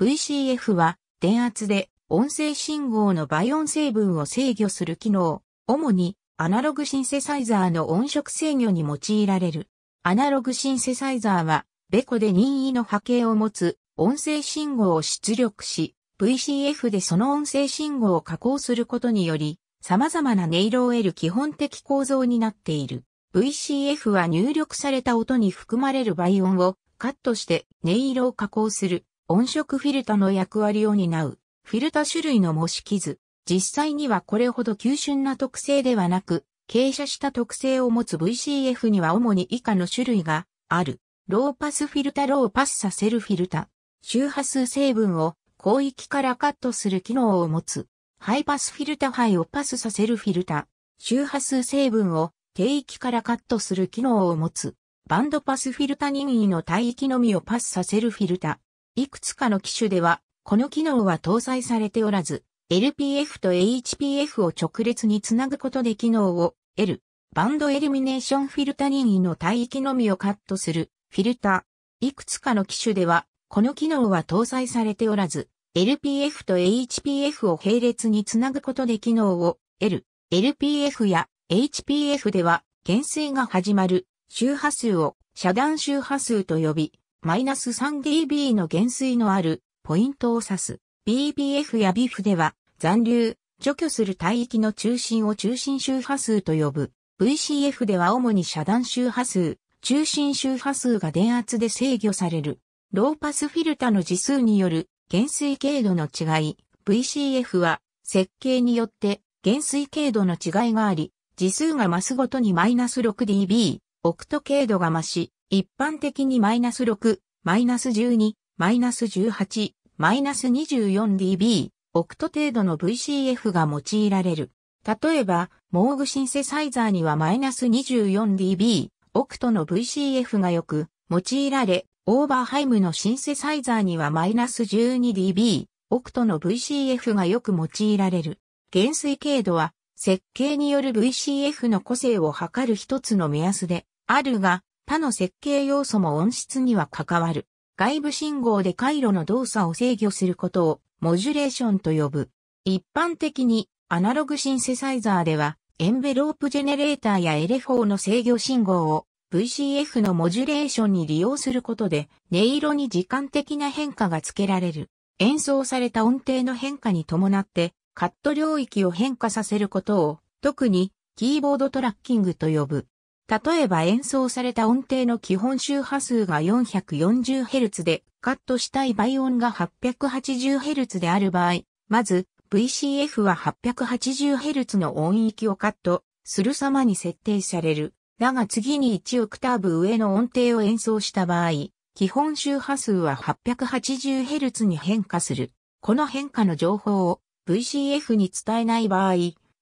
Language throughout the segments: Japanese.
VCF は電圧で音声信号の倍音成分を制御する機能、主にアナログシンセサイザーの音色制御に用いられる。アナログシンセサイザーは、ベコで任意の波形を持つ音声信号を出力し、VCF でその音声信号を加工することにより、様々な音色を得る基本的構造になっている。VCF は入力された音に含まれる倍音をカットして音色を加工する音色フィルタの役割を担う、フィルタ種類の模式図。実際にはこれほど急峻な特性ではなく、傾斜した特性を持つ VCF には主に以下の種類がある。ローパスフィルタローパスさせるフィルタ。周波数成分を広域からカットする機能を持つ。ハイパスフィルタハイをパスさせるフィルタ。周波数成分を低域からカットする機能を持つ。バンドパスフィルタ任意の帯域のみをパスさせるフィルタ。いくつかの機種では、この機能は搭載されておらず、LPF と HPF を直列につなぐことで機能を得る。バンドエルミネーションフィルタ任意の帯域のみをカットするフィルタ。いくつかの機種では、この機能は搭載されておらず、LPF と HPF を並列につなぐことで機能を得る。LPF や HPF では、減衰が始まる周波数を遮断周波数と呼び、マイナス -3dB の減衰のあるポイントを指す。BBF や BIF では残留、除去する帯域の中心を中心周波数と呼ぶ。VCF では主に遮断周波数、中心周波数が電圧で制御される。ローパスフィルタの次数による減衰経度の違い。VCF は設計によって減衰経度の違いがあり、次数が増すごとにマイナス 6dB、オクト経度が増し、一般的にマイナス6、マイナス12、マイナス18、マイナス 24dB、オクト程度の VCF が用いられる。例えば、モーグシンセサイザーにはマイナス 24dB、オクトの VCF がよく用いられ、オーバーハイムのシンセサイザーにはマイナス 12dB、オクトの VCF がよく用いられる。減衰経度は、設計による VCF の個性を測る一つの目安で、あるが、他の設計要素も音質には関わる。外部信号で回路の動作を制御することをモジュレーションと呼ぶ。一般的にアナログシンセサイザーではエンベロープジェネレーターやエレフォーの制御信号を VCF のモジュレーションに利用することで音色に時間的な変化がつけられる。演奏された音程の変化に伴ってカット領域を変化させることを特にキーボードトラッキングと呼ぶ。例えば演奏された音程の基本周波数が 440Hz で、カットしたい倍音が 880Hz である場合、まず VCF は 880Hz の音域をカットする様に設定される。だが次に1オクターブ上の音程を演奏した場合、基本周波数は 880Hz に変化する。この変化の情報を VCF に伝えない場合、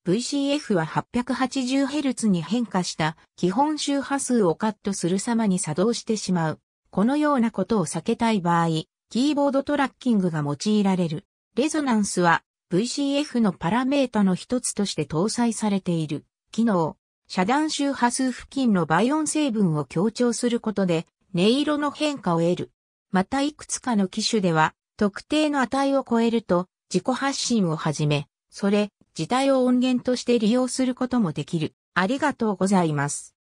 VCF は 880Hz に変化した基本周波数をカットする様に作動してしまう。このようなことを避けたい場合、キーボードトラッキングが用いられる。レゾナンスは VCF のパラメータの一つとして搭載されている。機能、遮断周波数付近のバイオン成分を強調することで、音色の変化を得る。またいくつかの機種では、特定の値を超えると、自己発信を始め、それ、自体を音源として利用することもできる。ありがとうございます。